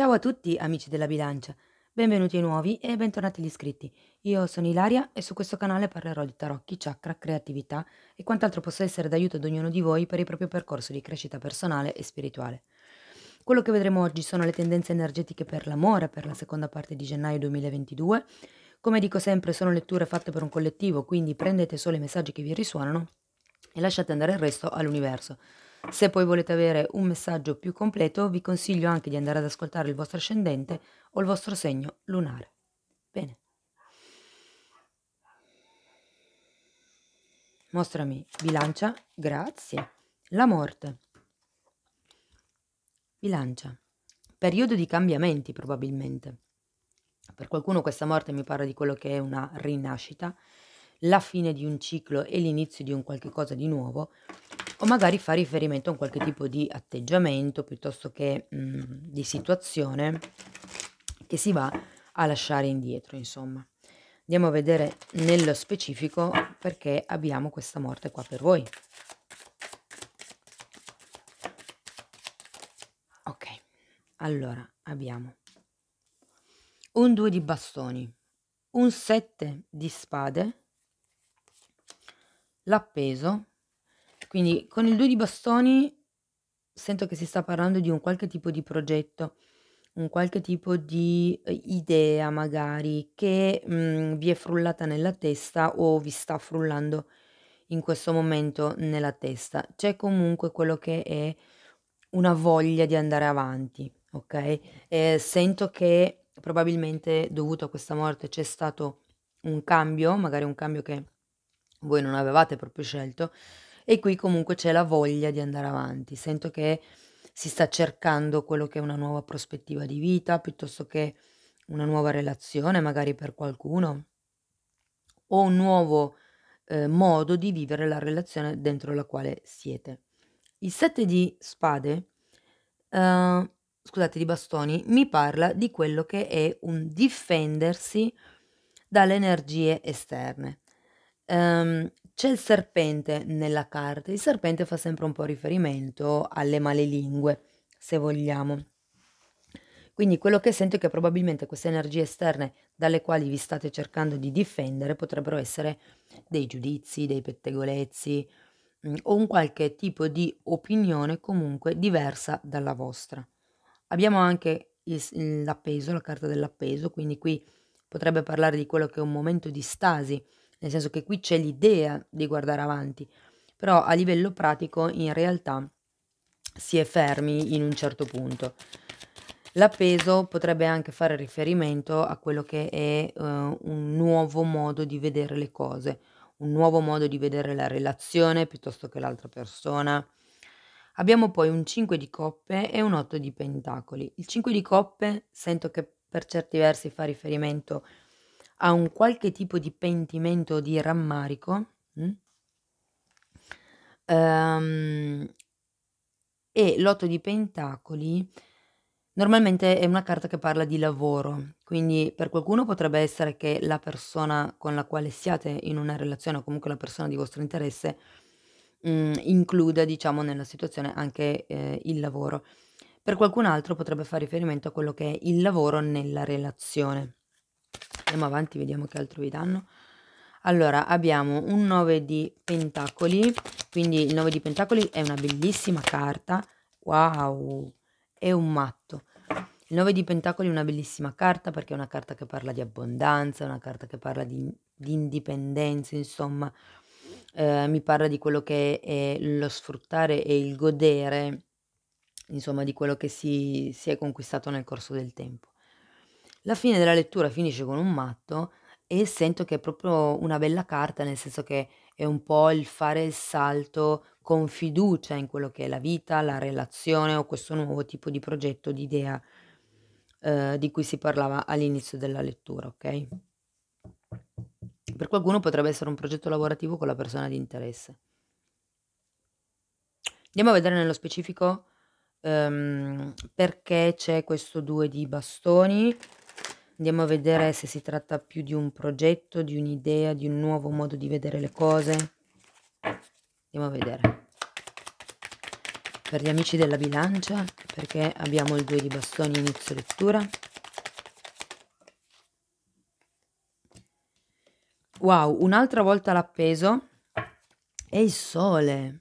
Ciao a tutti amici della bilancia, benvenuti ai nuovi e bentornati gli iscritti. Io sono Ilaria e su questo canale parlerò di tarocchi, chakra, creatività e quant'altro possa essere d'aiuto ad ognuno di voi per il proprio percorso di crescita personale e spirituale. Quello che vedremo oggi sono le tendenze energetiche per l'amore per la seconda parte di gennaio 2022. Come dico sempre, sono letture fatte per un collettivo, quindi prendete solo i messaggi che vi risuonano e lasciate andare il resto all'universo. Se poi volete avere un messaggio più completo, vi consiglio anche di andare ad ascoltare il vostro ascendente o il vostro segno lunare. Bene. Mostrami bilancia, grazie. La morte. Bilancia. Periodo di cambiamenti probabilmente. Per qualcuno questa morte mi parla di quello che è una rinascita, la fine di un ciclo e l'inizio di un qualche cosa di nuovo o magari fa riferimento a un qualche tipo di atteggiamento piuttosto che mh, mm, di situazione che si va a lasciare indietro, insomma. Andiamo a vedere nello specifico perché abbiamo questa morte qua per voi. Ok, allora abbiamo un 2 di bastoni, un 7 di spade, l'appeso, quindi con il 2 di bastoni sento che si sta parlando di un qualche tipo di progetto, un qualche tipo di eh, idea magari che mh, mm, vi è frullata nella testa o vi sta frullando in questo momento nella testa. C'è comunque quello che è una voglia di andare avanti, ok? E sento che probabilmente dovuto a questa morte c'è stato un cambio, magari un cambio che voi non avevate proprio scelto, e qui comunque c'è la voglia di andare avanti. Sento che si sta cercando quello che è una nuova prospettiva di vita piuttosto che una nuova relazione magari per qualcuno o un nuovo eh, modo di vivere la relazione dentro la quale siete. Il 7 di spade, eh, scusate, di bastoni, mi parla di quello che è un difendersi dalle energie esterne. Um, c'è il serpente nella carta, il serpente fa sempre un po' riferimento alle male lingue, se vogliamo. Quindi quello che sento è che probabilmente queste energie esterne dalle quali vi state cercando di difendere potrebbero essere dei giudizi, dei pettegolezzi mm, o un qualche tipo di opinione comunque diversa dalla vostra. Abbiamo anche l'appeso, la carta dell'appeso, quindi qui potrebbe parlare di quello che è un momento di stasi nel senso che qui c'è l'idea di guardare avanti, però a livello pratico in realtà si è fermi in un certo punto. L'appeso potrebbe anche fare riferimento a quello che è eh, un nuovo modo di vedere le cose, un nuovo modo di vedere la relazione piuttosto che l'altra persona. Abbiamo poi un 5 di coppe e un 8 di pentacoli. Il 5 di coppe sento che per certi versi fa riferimento a a un qualche tipo di pentimento o di rammarico Um, e l'otto di pentacoli normalmente è una carta che parla di lavoro, quindi per qualcuno potrebbe essere che la persona con la quale siate in una relazione o comunque la persona di vostro interesse mh, mm, includa diciamo nella situazione anche eh, il lavoro. Per qualcun altro potrebbe fare riferimento a quello che è il lavoro nella relazione. Andiamo avanti, vediamo che altro vi danno. Allora, abbiamo un 9 di pentacoli, quindi il 9 di pentacoli è una bellissima carta. Wow, è un matto. Il 9 di pentacoli è una bellissima carta perché è una carta che parla di abbondanza, una carta che parla di, di indipendenza, insomma, eh, mi parla di quello che è lo sfruttare e il godere, insomma, di quello che si, si è conquistato nel corso del tempo. La fine della lettura finisce con un matto e sento che è proprio una bella carta, nel senso che è un po' il fare il salto con fiducia in quello che è la vita, la relazione o questo nuovo tipo di progetto, di idea eh, di cui si parlava all'inizio della lettura, ok? Per qualcuno potrebbe essere un progetto lavorativo con la persona di interesse. Andiamo a vedere nello specifico um, perché c'è questo 2 di bastoni. Andiamo a vedere ah. se si tratta più di un progetto, di un'idea, di un nuovo modo di vedere le cose. Andiamo a vedere. Per gli amici della bilancia, perché abbiamo il 2 di bastoni inizio lettura. Wow, un'altra volta l'appeso. E il sole.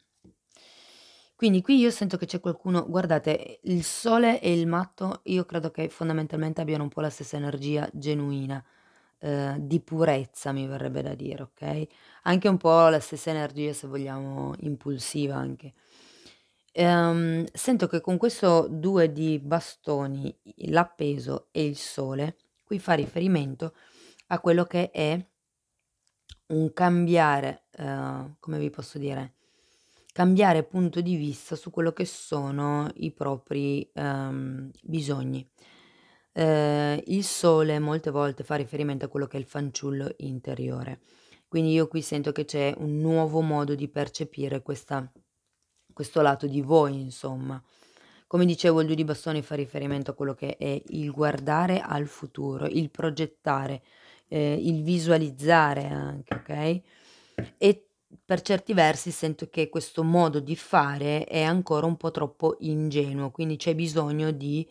Quindi qui io sento che c'è qualcuno, guardate, il sole e il matto io credo che fondamentalmente abbiano un po' la stessa energia genuina, eh, di purezza mi verrebbe da dire, ok? Anche un po' la stessa energia se vogliamo impulsiva anche. Ehm, sento che con questo due di bastoni, l'appeso e il sole, qui fa riferimento a quello che è un cambiare, eh, come vi posso dire, cambiare punto di vista su quello che sono i propri ehm, bisogni. Eh, il sole molte volte fa riferimento a quello che è il fanciullo interiore, quindi io qui sento che c'è un nuovo modo di percepire questa, questo lato di voi, insomma. Come dicevo, il due di Bastoni fa riferimento a quello che è il guardare al futuro, il progettare, eh, il visualizzare anche, ok? E per certi versi sento che questo modo di fare è ancora un po' troppo ingenuo, quindi c'è bisogno di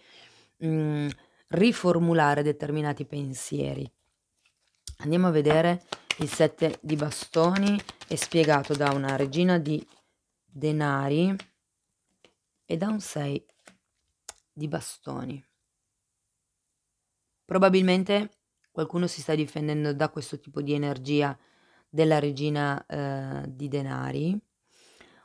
mh, mhmm, riformulare determinati pensieri. Andiamo a vedere il sette di bastoni, è spiegato da una regina di denari e da un sei di bastoni. Probabilmente qualcuno si sta difendendo da questo tipo di energia della regina eh, di denari,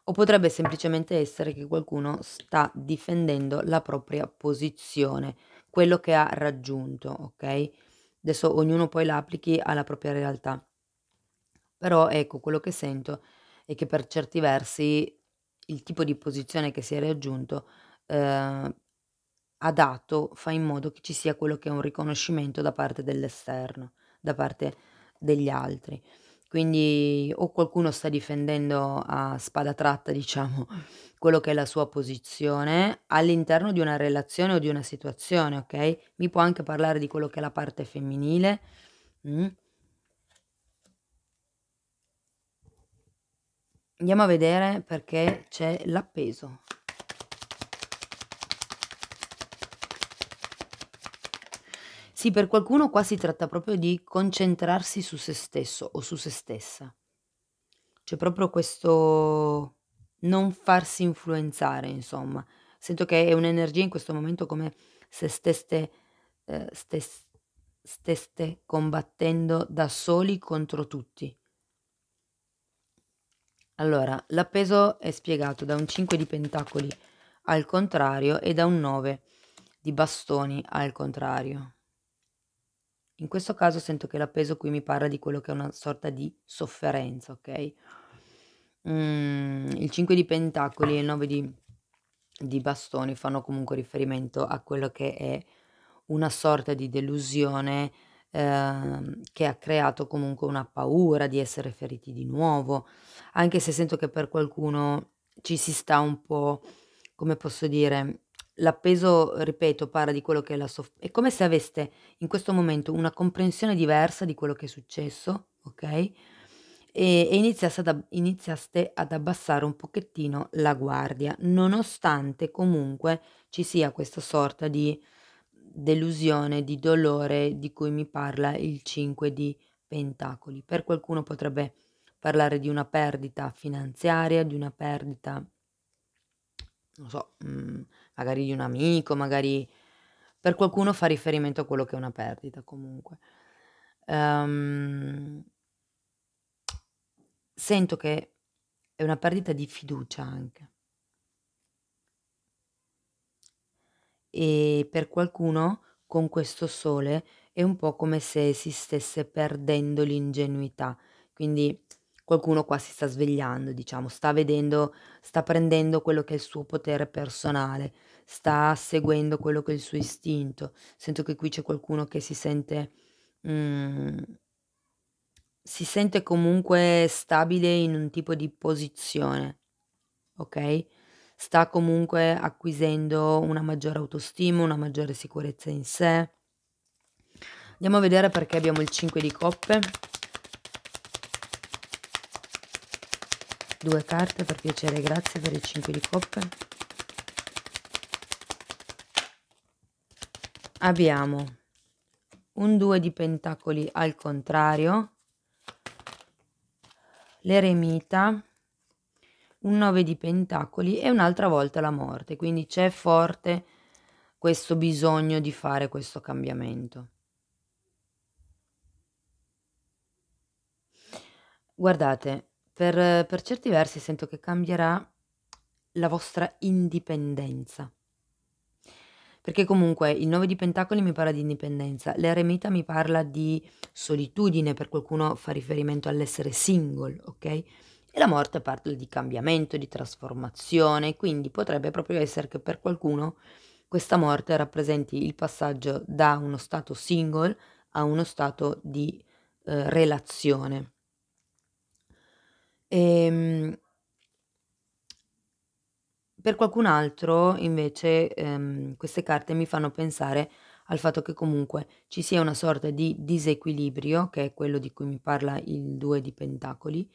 o potrebbe semplicemente essere che qualcuno sta difendendo la propria posizione, quello che ha raggiunto, ok? Adesso ognuno poi la applichi alla propria realtà. Però ecco, quello che sento è che per certi versi il tipo di posizione che si è raggiunto eh, ha dato, fa in modo che ci sia quello che è un riconoscimento da parte dell'esterno, da parte degli altri. Quindi o qualcuno sta difendendo a spada tratta, diciamo, quello che è la sua posizione all'interno di una relazione o di una situazione, ok? Mi può anche parlare di quello che è la parte femminile. Mm. Andiamo a vedere perché c'è l'appeso. Sì, per qualcuno qua si tratta proprio di concentrarsi su se stesso o su se stessa. C'è proprio questo non farsi influenzare, insomma. Sento che è un'energia in questo momento come se steste, eh, stes, steste combattendo da soli contro tutti. Allora, l'appeso è spiegato da un 5 di pentacoli al contrario e da un 9 di bastoni al contrario. In questo caso sento che l'appeso qui mi parla di quello che è una sorta di sofferenza, ok? Mm, il 5 di pentacoli e il 9 di, di bastoni fanno comunque riferimento a quello che è una sorta di delusione eh, che ha creato comunque una paura di essere feriti di nuovo, anche se sento che per qualcuno ci si sta un po', come posso dire, l'appeso, ripeto, parla di quello che è la sofferenza. È come se aveste in questo momento una comprensione diversa di quello che è successo, ok? E, e iniziaste, ad ab- iniziaste ad abbassare un pochettino la guardia, nonostante comunque ci sia questa sorta di delusione, di dolore di cui mi parla il 5 di Pentacoli. Per qualcuno potrebbe parlare di una perdita finanziaria, di una perdita, non so, mh, mm, magari di un amico, magari per qualcuno fa riferimento a quello che è una perdita comunque. Um, sento che è una perdita di fiducia anche. E per qualcuno con questo sole è un po' come se si stesse perdendo l'ingenuità. Quindi qualcuno qua si sta svegliando, diciamo, sta vedendo, sta prendendo quello che è il suo potere personale, sta seguendo quello che è il suo istinto. Sento che qui c'è qualcuno che si sente... Mm, si sente comunque stabile in un tipo di posizione, ok? Sta comunque acquisendo una maggiore autostima, una maggiore sicurezza in sé. Andiamo a vedere perché abbiamo il 5 di coppe. Due carte per piacere, grazie per i 5 di coppe. Abbiamo un 2 di pentacoli al contrario, l'eremita, un 9 di pentacoli e un'altra volta la morte. Quindi c'è forte questo bisogno di fare questo cambiamento. Guardate, per, per certi versi sento che cambierà la vostra indipendenza. Perché comunque il 9 di Pentacoli mi parla di indipendenza, l'eremita mi parla di solitudine, per qualcuno fa riferimento all'essere single, ok? E la morte parla di cambiamento, di trasformazione, quindi potrebbe proprio essere che per qualcuno questa morte rappresenti il passaggio da uno stato single a uno stato di eh, relazione. Ehm, per qualcun altro, invece, ehm, queste carte mi fanno pensare al fatto che comunque ci sia una sorta di disequilibrio, che è quello di cui mi parla il 2 di Pentacoli.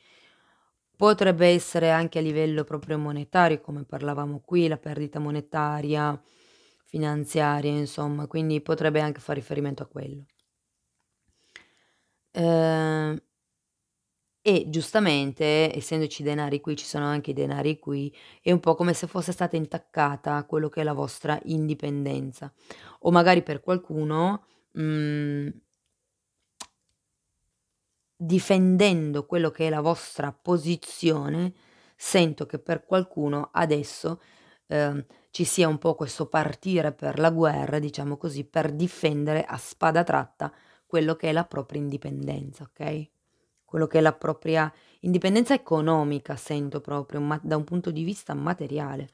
Potrebbe essere anche a livello proprio monetario, come parlavamo qui, la perdita monetaria, finanziaria, insomma, quindi potrebbe anche fare riferimento a quello. Eh, e giustamente, essendoci denari qui, ci sono anche i denari qui, è un po' come se fosse stata intaccata quello che è la vostra indipendenza. O magari per qualcuno, mh, mhmm, difendendo quello che è la vostra posizione, sento che per qualcuno adesso eh, ci sia un po' questo partire per la guerra, diciamo così, per difendere a spada tratta quello che è la propria indipendenza, ok? quello che è la propria indipendenza economica, sento proprio, ma da un punto di vista materiale.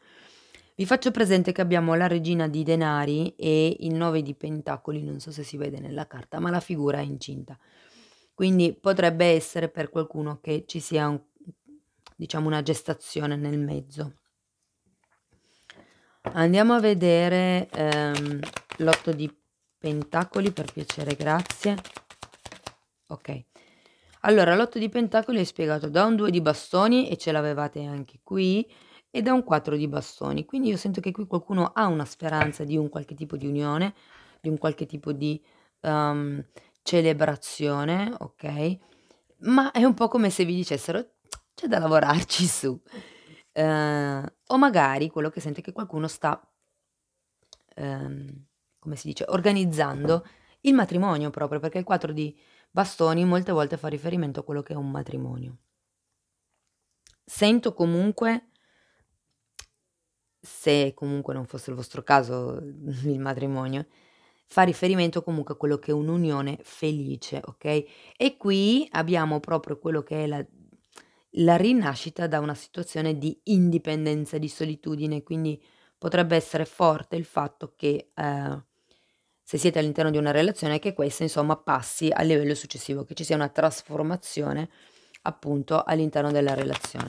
Vi faccio presente che abbiamo la regina di denari e il 9 di pentacoli, non so se si vede nella carta, ma la figura è incinta. Quindi potrebbe essere per qualcuno che ci sia un, diciamo una gestazione nel mezzo. Andiamo a vedere ehm, l'otto di pentacoli per piacere, grazie. Ok. Allora, l'otto di pentacoli è spiegato da un 2 di bastoni, e ce l'avevate anche qui, e da un 4 di bastoni. Quindi io sento che qui qualcuno ha una speranza di un qualche tipo di unione, di un qualche tipo di um, celebrazione, ok? Ma è un po' come se vi dicessero c'è da lavorarci su. Uh, o magari quello che sente che qualcuno sta, um, come si dice, organizzando il matrimonio proprio, perché il 4 di Bastoni molte volte fa riferimento a quello che è un matrimonio. Sento comunque, se comunque non fosse il vostro caso il matrimonio, fa riferimento comunque a quello che è un'unione felice, ok? E qui abbiamo proprio quello che è la, la rinascita da una situazione di indipendenza, di solitudine, quindi potrebbe essere forte il fatto che eh, se siete all'interno di una relazione, che questa insomma passi al livello successivo, che ci sia una trasformazione appunto all'interno della relazione.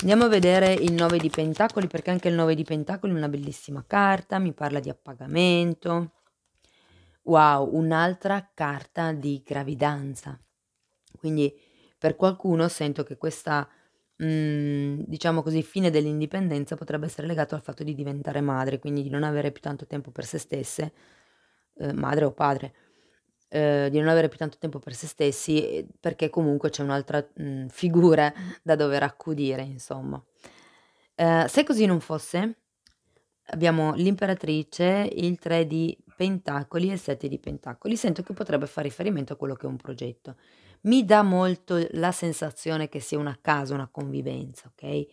Andiamo a vedere il 9 di Pentacoli perché anche il 9 di Pentacoli è una bellissima carta, mi parla di appagamento. Wow, un'altra carta di gravidanza. Quindi per qualcuno sento che questa, mh, mm, diciamo così, fine dell'indipendenza potrebbe essere legata al fatto di diventare madre, quindi di non avere più tanto tempo per se stesse, eh, madre o padre, eh, di non avere più tanto tempo per se stessi perché comunque c'è un'altra mh, mm, figura da dover accudire, insomma. Eh, se così non fosse, abbiamo l'imperatrice, il 3 di pentacoli e il 7 di pentacoli. Sento che potrebbe fare riferimento a quello che è un progetto. Mi dà molto la sensazione che sia una casa, una convivenza, ok?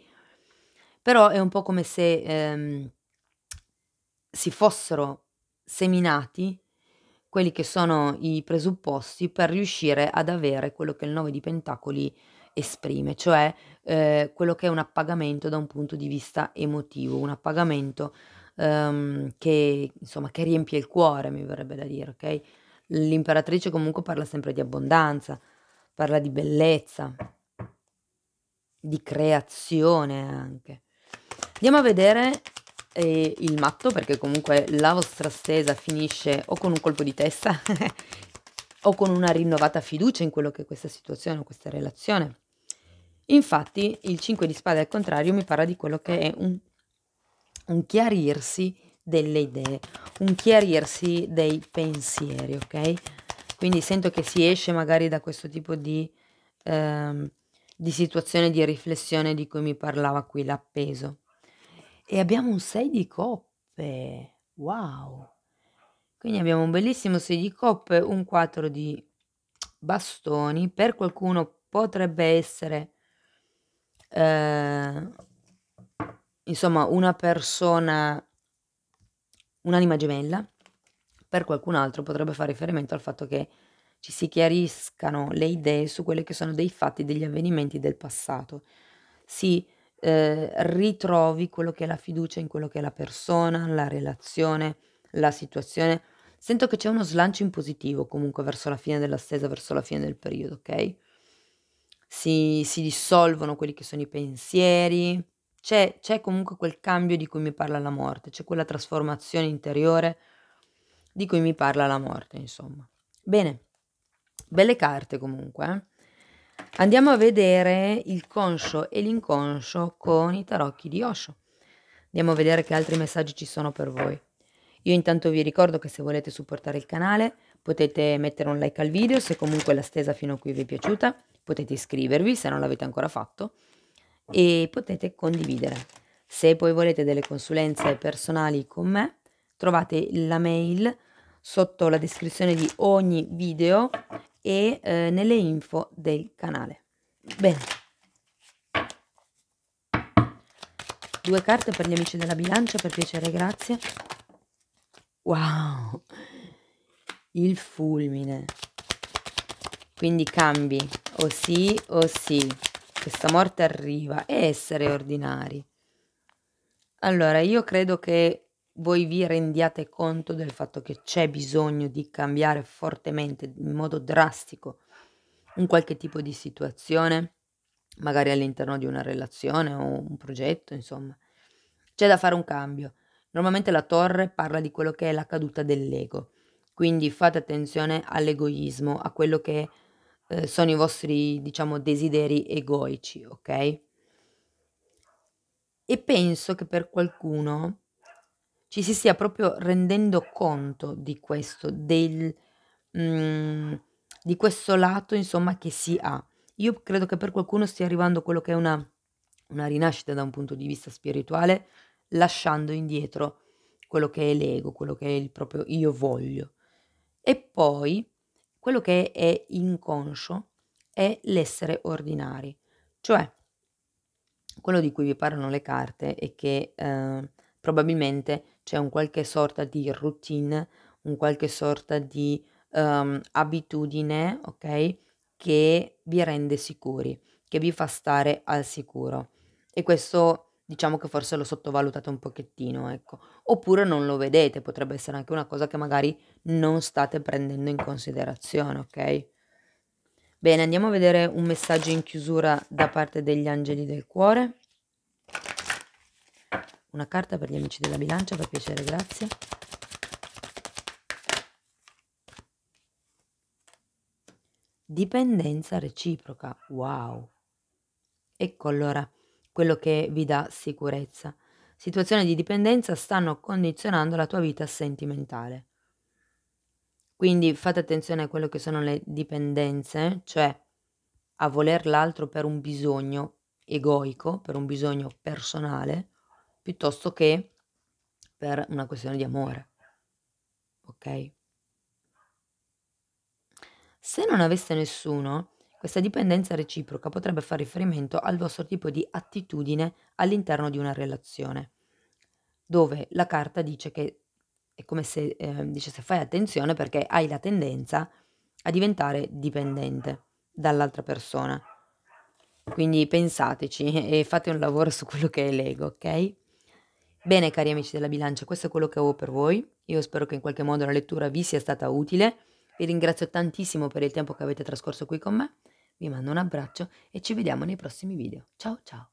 Però è un po' come se ehm, si fossero seminati quelli che sono i presupposti per riuscire ad avere quello che il 9 di Pentacoli esprime, cioè eh, quello che è un appagamento da un punto di vista emotivo, un appagamento um, che, insomma, che riempie il cuore, mi verrebbe da dire, ok? L'imperatrice comunque parla sempre di abbondanza, parla di bellezza, di creazione anche. Andiamo a vedere eh, il matto perché comunque la vostra stesa finisce o con un colpo di testa o con una rinnovata fiducia in quello che è questa situazione o questa relazione. Infatti il 5 di spade al contrario mi parla di quello che è un, un chiarirsi delle idee, un chiarirsi dei pensieri, ok? Quindi sento che si esce magari da questo tipo di, ehm, di situazione di riflessione di cui mi parlava qui l'appeso. E abbiamo un 6 di coppe. Wow! Quindi abbiamo un bellissimo 6 di coppe, un 4 di bastoni. Per qualcuno potrebbe essere, eh, insomma, una persona, un'anima gemella. Per qualcun altro potrebbe fare riferimento al fatto che ci si chiariscano le idee su quelli che sono dei fatti, degli avvenimenti del passato. Si eh, ritrovi quello che è la fiducia in quello che è la persona, la relazione, la situazione. Sento che c'è uno slancio in positivo comunque verso la fine della stesa, verso la fine del periodo, ok? Si, si dissolvono quelli che sono i pensieri, c'è, c'è comunque quel cambio di cui mi parla la morte, c'è quella trasformazione interiore di cui mi parla la morte, insomma. Bene, belle carte comunque. Eh? Andiamo a vedere il conscio e l'inconscio con i tarocchi di Osho. Andiamo a vedere che altri messaggi ci sono per voi. Io intanto vi ricordo che se volete supportare il canale potete mettere un like al video se comunque la stesa fino a qui vi è piaciuta, potete iscrivervi se non l'avete ancora fatto e potete condividere. Se poi volete delle consulenze personali con me trovate la mail sotto la descrizione di ogni video e eh, nelle info del canale. Bene. Due carte per gli amici della bilancia, per piacere, grazie. Wow! Il fulmine. Quindi cambi o sì o sì. Questa morte arriva e essere ordinari. Allora, io credo che voi vi rendiate conto del fatto che c'è bisogno di cambiare fortemente, in modo drastico, un qualche tipo di situazione, magari all'interno di una relazione o un progetto, insomma. C'è da fare un cambio. Normalmente la torre parla di quello che è la caduta dell'ego, quindi fate attenzione all'egoismo, a quello che eh, sono i vostri, diciamo, desideri egoici, ok? E penso che per qualcuno ci si stia proprio rendendo conto di questo, del, mm, di questo lato insomma che si ha. Io credo che per qualcuno stia arrivando quello che è una, una rinascita da un punto di vista spirituale, lasciando indietro quello che è l'ego, quello che è il proprio io voglio. E poi quello che è inconscio è l'essere ordinari, cioè quello di cui vi parlano le carte e che eh, probabilmente c'è un qualche sorta di routine, un qualche sorta di um, abitudine, ok? Che vi rende sicuri, che vi fa stare al sicuro. E questo diciamo che forse lo sottovalutate un pochettino, ecco. Oppure non lo vedete, potrebbe essere anche una cosa che magari non state prendendo in considerazione, ok? Bene, andiamo a vedere un messaggio in chiusura da parte degli angeli del cuore. Una carta per gli amici della bilancia, per piacere, grazie. Dipendenza reciproca, wow. Ecco allora quello che vi dà sicurezza. Situazioni di dipendenza stanno condizionando la tua vita sentimentale. Quindi fate attenzione a quello che sono le dipendenze, cioè a voler l'altro per un bisogno egoico, per un bisogno personale, piuttosto che per una questione di amore. Ok? Se non aveste nessuno, questa dipendenza reciproca potrebbe far riferimento al vostro tipo di attitudine all'interno di una relazione, dove la carta dice che è come se eh, dicesse fai attenzione perché hai la tendenza a diventare dipendente dall'altra persona. Quindi pensateci e fate un lavoro su quello che è l'ego, ok? Bene cari amici della bilancia, questo è quello che avevo per voi. Io spero che in qualche modo la lettura vi sia stata utile. Vi ringrazio tantissimo per il tempo che avete trascorso qui con me. Vi mando un abbraccio e ci vediamo nei prossimi video. Ciao ciao!